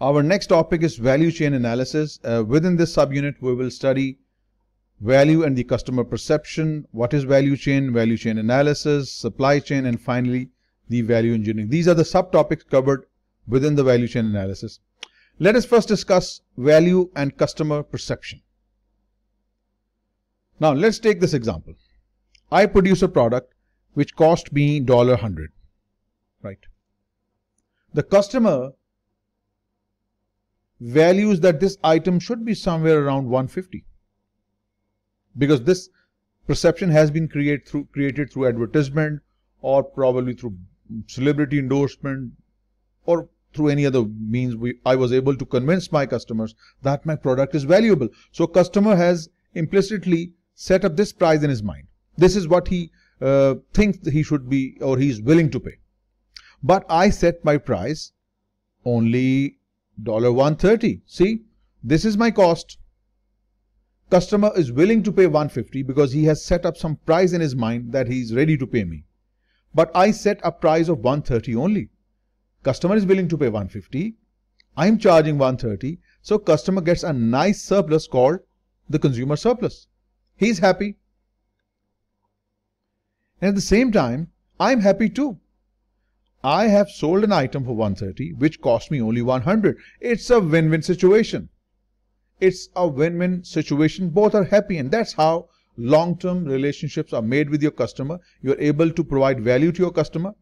Our next topic is value chain analysis. Uh, within this subunit, we will study value and the customer perception, what is value chain, value chain analysis, supply chain, and finally, the value engineering. These are the subtopics covered within the value chain analysis. Let us first discuss value and customer perception. Now, let's take this example. I produce a product which cost me $100, right? The customer values that this item should be somewhere around 150 because this perception has been create through, created through advertisement or probably through celebrity endorsement or through any other means we, I was able to convince my customers that my product is valuable. So customer has implicitly set up this price in his mind. This is what he uh, thinks he should be or he is willing to pay. But I set my price only $130. See, this is my cost. Customer is willing to pay 150 because he has set up some price in his mind that he is ready to pay me. But I set a price of 130 only. Customer is willing to pay 150. I'm charging 130. So customer gets a nice surplus called the consumer surplus. He's happy. And at the same time, I'm happy too I have sold an item for 130 which cost me only 100. It's a win-win situation. It's a win-win situation. Both are happy and that's how long-term relationships are made with your customer. You're able to provide value to your customer.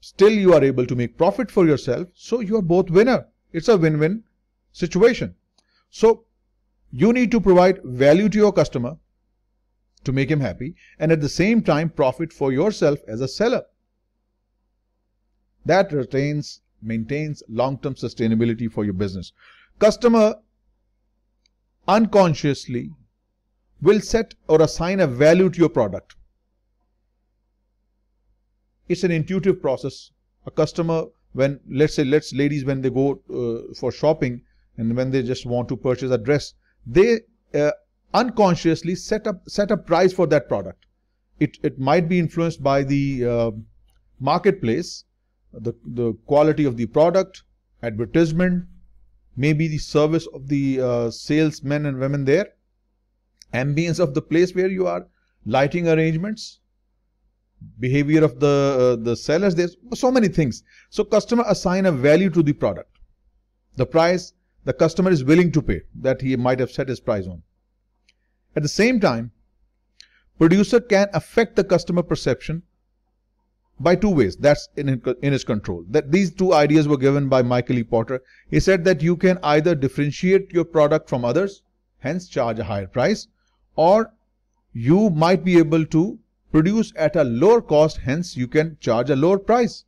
Still you are able to make profit for yourself. So you're both winner. It's a win-win situation. So you need to provide value to your customer to make him happy and at the same time profit for yourself as a seller that retains maintains long-term sustainability for your business. Customer unconsciously will set or assign a value to your product. It's an intuitive process. A customer, when let's say, let's ladies, when they go uh, for shopping and when they just want to purchase a dress, they uh, unconsciously set up set a price for that product. It it might be influenced by the uh, marketplace, the, the quality of the product, advertisement, maybe the service of the uh, salesmen and women there, ambience of the place where you are, lighting arrangements, behavior of the, uh, the sellers, there's so many things. So customer assign a value to the product. The price the customer is willing to pay that he might have set his price on. At the same time, producer can affect the customer perception by two ways. That's in, in his control. That these two ideas were given by Michael E. Porter. He said that you can either differentiate your product from others, hence charge a higher price, or you might be able to produce at a lower cost, hence you can charge a lower price.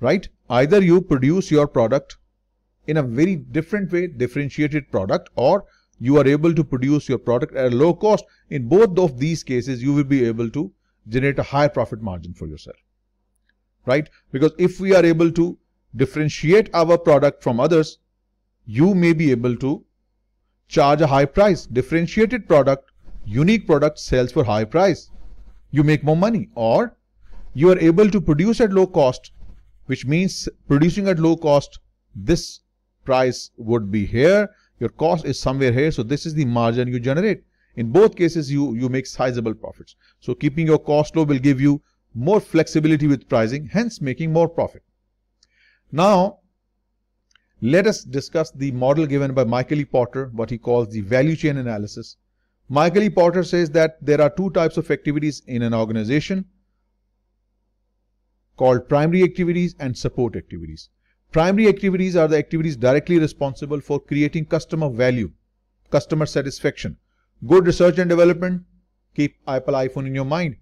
Right? Either you produce your product in a very different way, differentiated product, or you are able to produce your product at a low cost. In both of these cases, you will be able to generate a higher profit margin for yourself, right? Because if we are able to differentiate our product from others, you may be able to charge a high price. Differentiated product, unique product sells for high price. You make more money or you are able to produce at low cost, which means producing at low cost, this price would be here. Your cost is somewhere here. So this is the margin you generate. In both cases, you, you make sizable profits. So keeping your cost low will give you more flexibility with pricing, hence making more profit. Now, let us discuss the model given by Michael E. Porter, what he calls the value chain analysis. Michael E. Porter says that there are two types of activities in an organization called primary activities and support activities. Primary activities are the activities directly responsible for creating customer value, customer satisfaction, Good research and development. Keep Apple iPhone in your mind.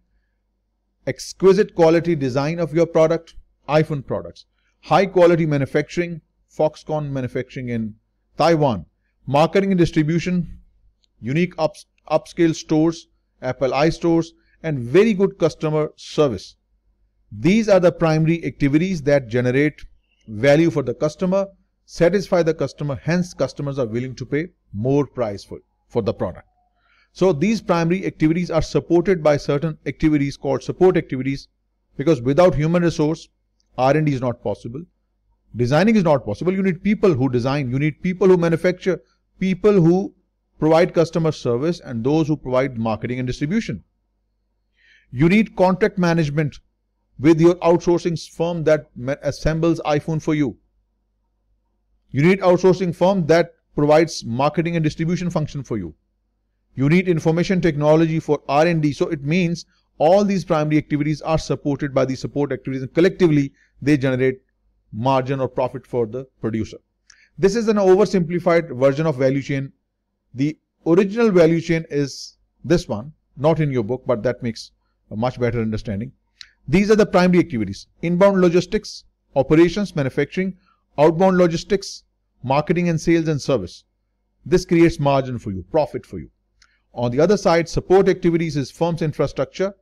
Exquisite quality design of your product, iPhone products. High quality manufacturing, Foxconn manufacturing in Taiwan. Marketing and distribution, unique ups, upscale stores, Apple i stores, and very good customer service. These are the primary activities that generate value for the customer, satisfy the customer, hence customers are willing to pay more price for, for the product. So these primary activities are supported by certain activities called support activities because without human resource, R&D is not possible. Designing is not possible. You need people who design. You need people who manufacture, people who provide customer service and those who provide marketing and distribution. You need contract management with your outsourcing firm that assembles iPhone for you. You need outsourcing firm that provides marketing and distribution function for you. You need information technology for R&D. So it means all these primary activities are supported by the support activities and collectively they generate margin or profit for the producer. This is an oversimplified version of value chain. The original value chain is this one, not in your book, but that makes a much better understanding. These are the primary activities. Inbound logistics, operations, manufacturing, outbound logistics, marketing and sales and service. This creates margin for you, profit for you. On the other side, support activities is firm's infrastructure,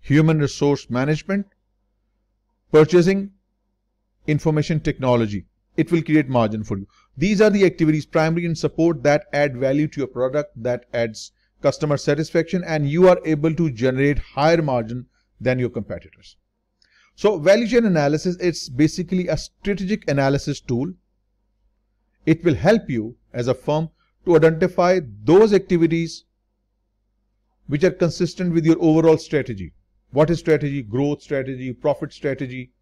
human resource management, purchasing, information technology. It will create margin for you. These are the activities, primary and support, that add value to your product, that adds customer satisfaction, and you are able to generate higher margin than your competitors. So value chain analysis, it's basically a strategic analysis tool. It will help you as a firm to identify those activities which are consistent with your overall strategy. What is strategy? Growth strategy, profit strategy,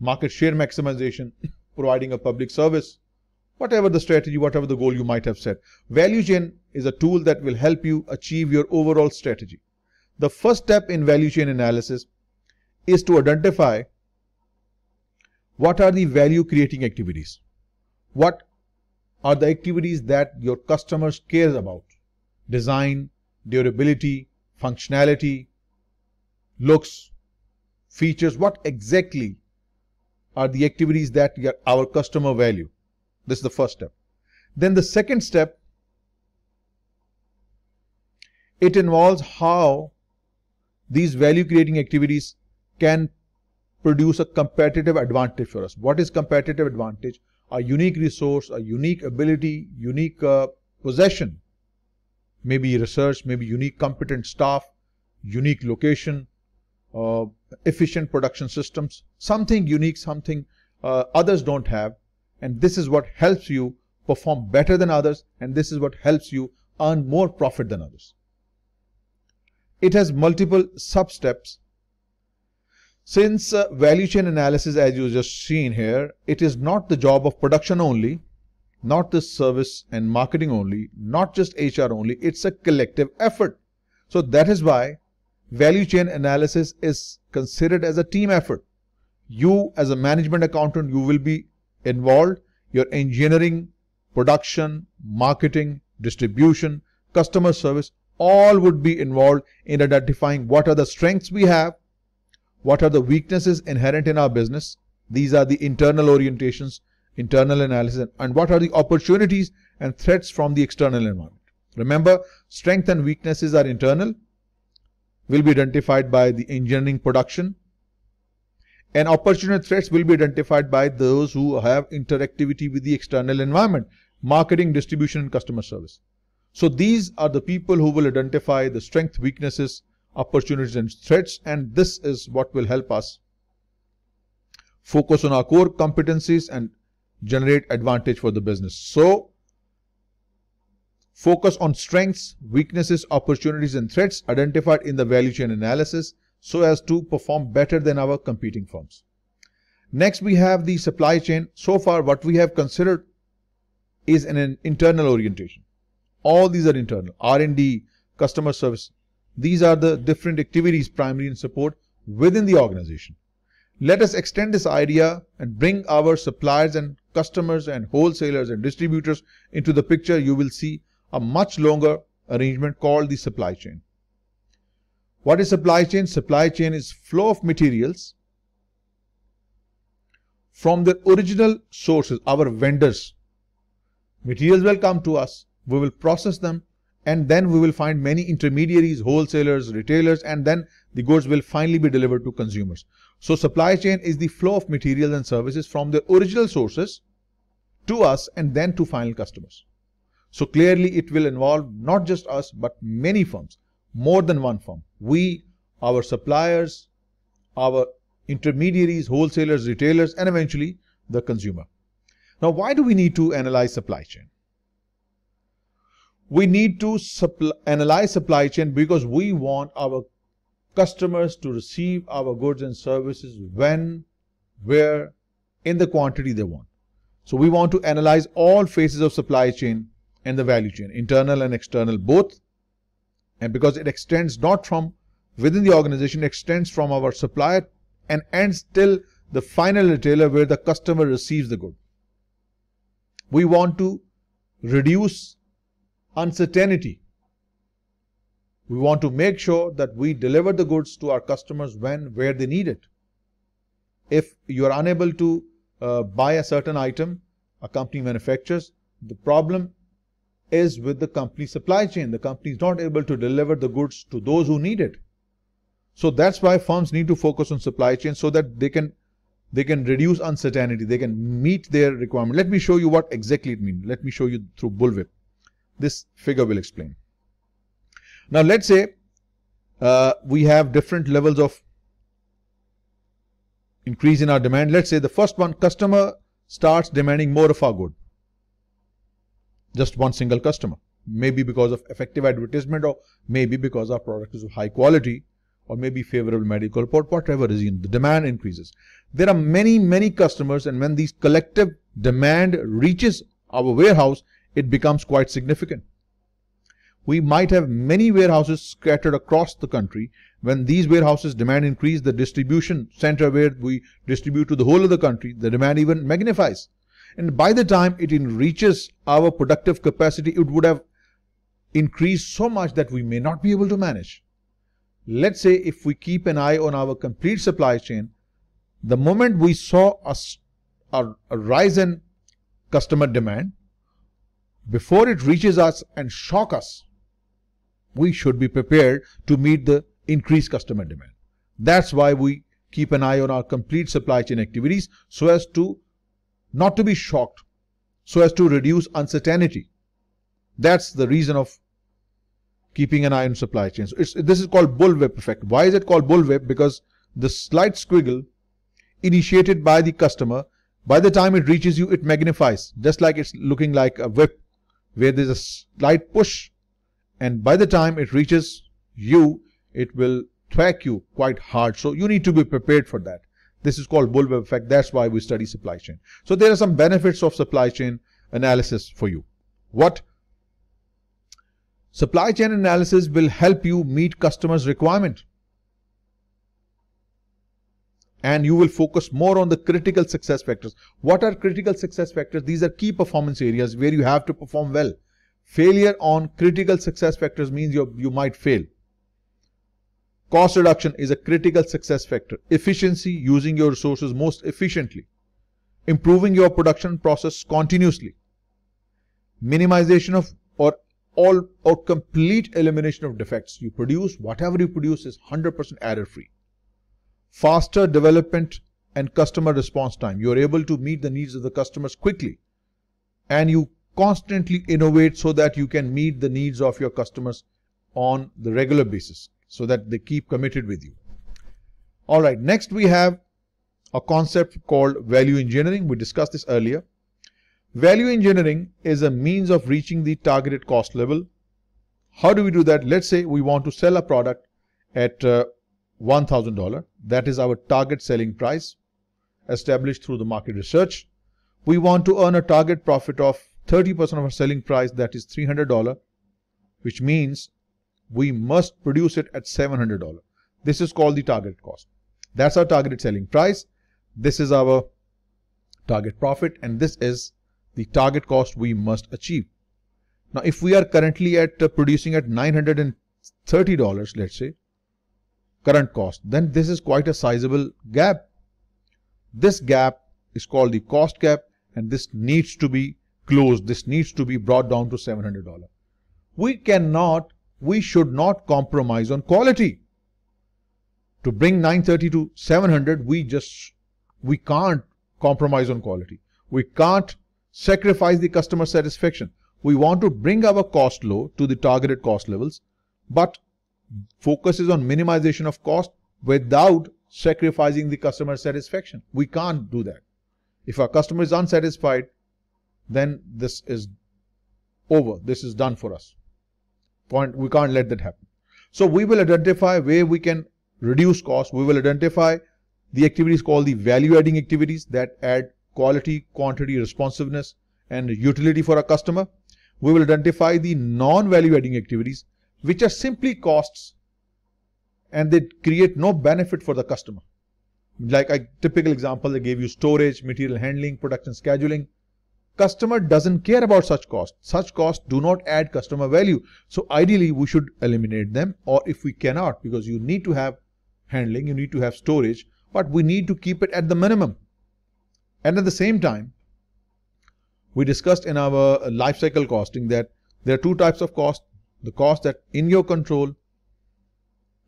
market share maximization, providing a public service, whatever the strategy, whatever the goal you might have set. Value chain is a tool that will help you achieve your overall strategy. The first step in value chain analysis is to identify what are the value creating activities. What are the activities that your customers cares about. Design, durability, functionality, looks, features, what exactly are the activities that our customer value. This is the first step. Then the second step, it involves how these value creating activities can produce a competitive advantage for us. What is competitive advantage? a unique resource, a unique ability, unique uh, possession, maybe research, maybe unique competent staff, unique location, uh, efficient production systems, something unique, something uh, others don't have. And this is what helps you perform better than others. And this is what helps you earn more profit than others. It has multiple sub-steps since uh, value chain analysis, as you just seen here, it is not the job of production only, not the service and marketing only, not just HR only, it's a collective effort. So that is why value chain analysis is considered as a team effort. You as a management accountant, you will be involved. Your engineering, production, marketing, distribution, customer service, all would be involved in identifying what are the strengths we have, what are the weaknesses inherent in our business? These are the internal orientations, internal analysis, and what are the opportunities and threats from the external environment. Remember, strength and weaknesses are internal, will be identified by the engineering production, and opportunity threats will be identified by those who have interactivity with the external environment, marketing, distribution, and customer service. So these are the people who will identify the strength, weaknesses, opportunities and threats and this is what will help us focus on our core competencies and generate advantage for the business. So focus on strengths, weaknesses, opportunities and threats identified in the value chain analysis so as to perform better than our competing firms. Next, we have the supply chain. So far, what we have considered is an, an internal orientation. All these are internal. R&D, customer service, these are the different activities, primary and support, within the organization. Let us extend this idea and bring our suppliers and customers and wholesalers and distributors into the picture. You will see a much longer arrangement called the supply chain. What is supply chain? Supply chain is flow of materials from their original sources, our vendors. Materials will come to us. We will process them and then we will find many intermediaries, wholesalers, retailers, and then the goods will finally be delivered to consumers. So supply chain is the flow of materials and services from the original sources to us and then to final customers. So clearly it will involve not just us, but many firms, more than one firm. We, our suppliers, our intermediaries, wholesalers, retailers, and eventually the consumer. Now, why do we need to analyze supply chain? we need to supply, analyze supply chain because we want our customers to receive our goods and services when, where, in the quantity they want. So we want to analyze all phases of supply chain and the value chain, internal and external both. And because it extends not from within the organization, extends from our supplier and ends till the final retailer where the customer receives the good. We want to reduce uncertainty. We want to make sure that we deliver the goods to our customers when, where they need it. If you are unable to uh, buy a certain item a company manufactures, the problem is with the company supply chain. The company is not able to deliver the goods to those who need it. So that's why firms need to focus on supply chain so that they can they can reduce uncertainty. They can meet their requirement. Let me show you what exactly it means. Let me show you through Bullwhip. This figure will explain. Now let's say uh, we have different levels of increase in our demand. Let's say the first one, customer starts demanding more of our good. Just one single customer. Maybe because of effective advertisement or maybe because our product is of high quality or maybe favorable medical report, whatever reason, the demand increases. There are many, many customers and when these collective demand reaches our warehouse, it becomes quite significant. We might have many warehouses scattered across the country. When these warehouses demand increase, the distribution center where we distribute to the whole of the country, the demand even magnifies. And by the time it reaches our productive capacity, it would have increased so much that we may not be able to manage. Let's say if we keep an eye on our complete supply chain, the moment we saw a, a, a rise in customer demand, before it reaches us and shock us, we should be prepared to meet the increased customer demand. That's why we keep an eye on our complete supply chain activities so as to not to be shocked, so as to reduce uncertainty. That's the reason of keeping an eye on supply chain. So this is called bullwhip effect. Why is it called bullwhip? Because the slight squiggle initiated by the customer, by the time it reaches you, it magnifies, just like it's looking like a whip where there's a slight push and by the time it reaches you, it will thwack you quite hard. So you need to be prepared for that. This is called bullwhip effect. That's why we study supply chain. So there are some benefits of supply chain analysis for you. What? Supply chain analysis will help you meet customers' requirement and you will focus more on the critical success factors. What are critical success factors? These are key performance areas where you have to perform well. Failure on critical success factors means you, you might fail. Cost reduction is a critical success factor. Efficiency, using your resources most efficiently. Improving your production process continuously. Minimization of or all or complete elimination of defects. You produce, whatever you produce is 100% error free faster development and customer response time. You're able to meet the needs of the customers quickly and you constantly innovate so that you can meet the needs of your customers on the regular basis so that they keep committed with you. All right, next we have a concept called value engineering. We discussed this earlier. Value engineering is a means of reaching the targeted cost level. How do we do that? Let's say we want to sell a product at uh, $1,000. That is our target selling price established through the market research. We want to earn a target profit of 30% of our selling price, that is $300, which means we must produce it at $700. This is called the target cost. That's our targeted selling price. This is our target profit and this is the target cost we must achieve. Now, if we are currently at uh, producing at $930, let's say, current cost, then this is quite a sizable gap. This gap is called the cost gap and this needs to be closed. This needs to be brought down to $700. We cannot, we should not compromise on quality. To bring 930 to 700, we just, we can't compromise on quality. We can't sacrifice the customer satisfaction. We want to bring our cost low to the targeted cost levels, but focuses on minimization of cost without sacrificing the customer satisfaction. We can't do that. If our customer is unsatisfied, then this is over. This is done for us. Point, we can't let that happen. So we will identify where we can reduce cost. We will identify the activities called the value adding activities that add quality, quantity, responsiveness and utility for our customer. We will identify the non value adding activities which are simply costs and they create no benefit for the customer. Like a typical example, they gave you storage, material handling, production scheduling. Customer doesn't care about such costs. Such costs do not add customer value. So ideally, we should eliminate them or if we cannot, because you need to have handling, you need to have storage, but we need to keep it at the minimum. And at the same time, we discussed in our uh, life cycle costing that there are two types of costs the cost that in your control,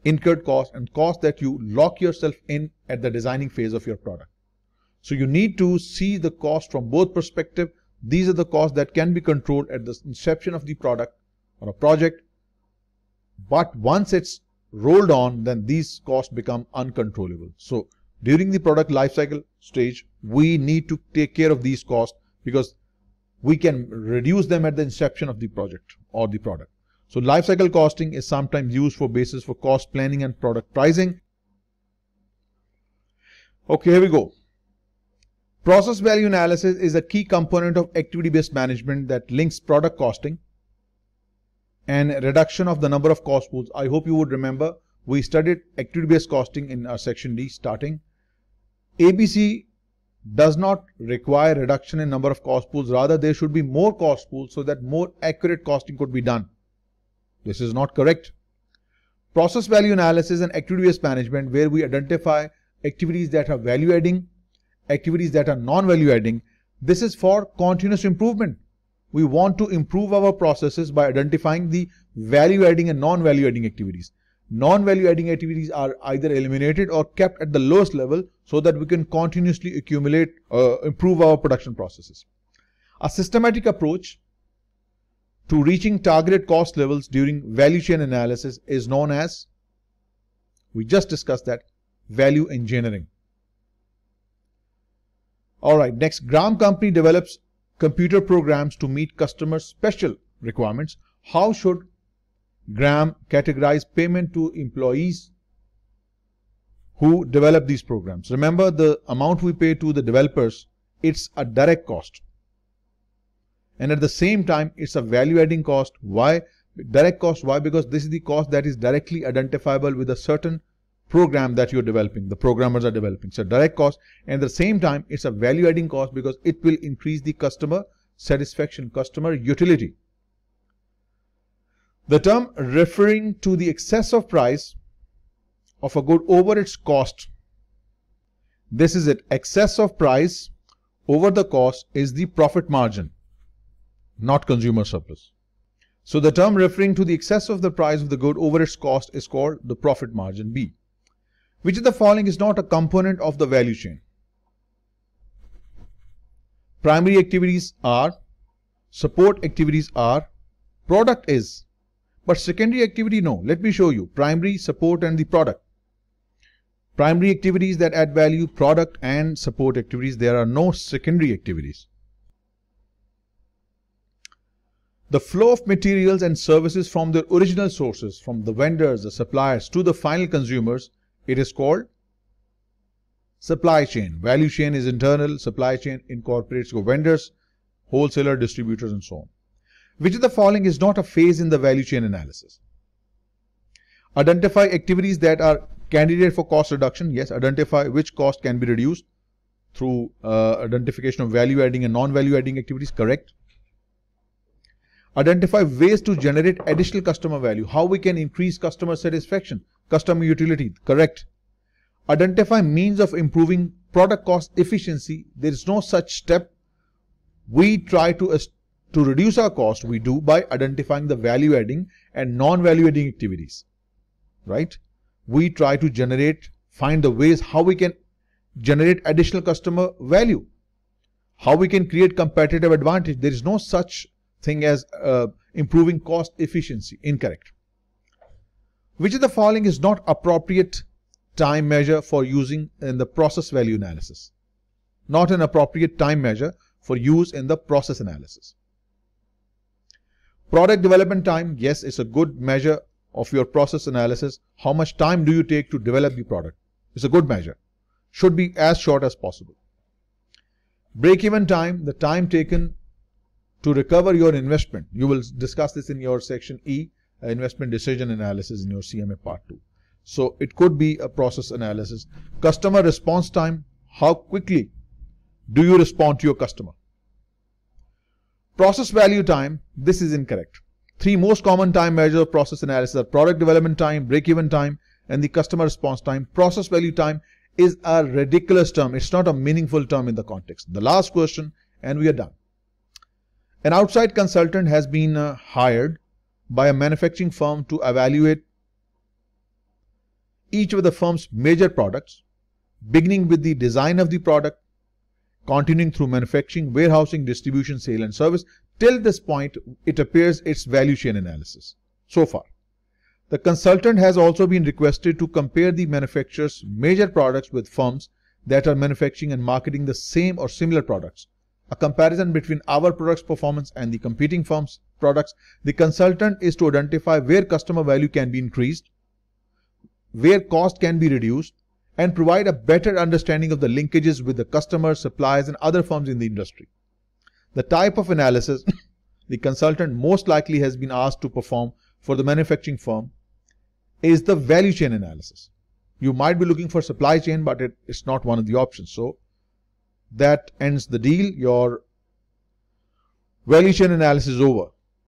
incurred cost and cost that you lock yourself in at the designing phase of your product. So you need to see the cost from both perspective. These are the costs that can be controlled at the inception of the product or a project. But once it's rolled on, then these costs become uncontrollable. So during the product lifecycle stage, we need to take care of these costs because we can reduce them at the inception of the project or the product. So lifecycle costing is sometimes used for basis for cost planning and product pricing. Okay, here we go. Process value analysis is a key component of activity-based management that links product costing and reduction of the number of cost pools. I hope you would remember we studied activity-based costing in our section D starting. ABC does not require reduction in number of cost pools. Rather, there should be more cost pools so that more accurate costing could be done. This is not correct. Process value analysis and activity based management where we identify activities that are value adding, activities that are non-value adding. This is for continuous improvement. We want to improve our processes by identifying the value adding and non-value adding activities. Non-value adding activities are either eliminated or kept at the lowest level so that we can continuously accumulate, uh, improve our production processes. A systematic approach to reaching targeted cost levels during value chain analysis is known as, we just discussed that, value engineering. All right, next, Gram company develops computer programs to meet customer special requirements. How should Gram categorize payment to employees who develop these programs? Remember the amount we pay to the developers, it's a direct cost and at the same time it's a value adding cost why direct cost why because this is the cost that is directly identifiable with a certain program that you're developing the programmers are developing so direct cost and at the same time it's a value adding cost because it will increase the customer satisfaction customer utility the term referring to the excess of price of a good over its cost this is it excess of price over the cost is the profit margin not consumer surplus. So the term referring to the excess of the price of the good over its cost is called the profit margin B. Which of the following is not a component of the value chain? Primary activities are, support activities are, product is, but secondary activity no. Let me show you primary, support and the product. Primary activities that add value, product and support activities, there are no secondary activities. The flow of materials and services from their original sources, from the vendors, the suppliers to the final consumers, it is called supply chain. Value chain is internal, supply chain incorporates your vendors, wholesaler, distributors and so on. Which of the following is not a phase in the value chain analysis? Identify activities that are candidate for cost reduction. Yes, identify which cost can be reduced through uh, identification of value adding and non-value adding activities. Correct. Identify ways to generate additional customer value, how we can increase customer satisfaction, customer utility, correct. Identify means of improving product cost efficiency. There is no such step. We try to, to reduce our cost, we do by identifying the value adding and non-value adding activities, right? We try to generate, find the ways how we can generate additional customer value, how we can create competitive advantage. There is no such thing as uh, improving cost efficiency. Incorrect. Which of the following is not appropriate time measure for using in the process value analysis? Not an appropriate time measure for use in the process analysis. Product development time, yes, it's a good measure of your process analysis. How much time do you take to develop the product? It's a good measure. Should be as short as possible. Break-even time, the time taken to recover your investment. You will discuss this in your section E, uh, investment decision analysis in your CMA part 2. So it could be a process analysis. Customer response time, how quickly do you respond to your customer? Process value time, this is incorrect. Three most common time measures of process analysis are product development time, break-even time, and the customer response time. Process value time is a ridiculous term. It's not a meaningful term in the context. The last question, and we are done. An outside consultant has been uh, hired by a manufacturing firm to evaluate each of the firm's major products, beginning with the design of the product, continuing through manufacturing, warehousing, distribution, sale and service. Till this point, it appears its value chain analysis so far. The consultant has also been requested to compare the manufacturer's major products with firms that are manufacturing and marketing the same or similar products a comparison between our product's performance and the competing firms' products. The consultant is to identify where customer value can be increased, where cost can be reduced, and provide a better understanding of the linkages with the customers, suppliers, and other firms in the industry. The type of analysis the consultant most likely has been asked to perform for the manufacturing firm is the value chain analysis. You might be looking for supply chain, but it, it's not one of the options. So that ends the deal. Your valuation analysis is over.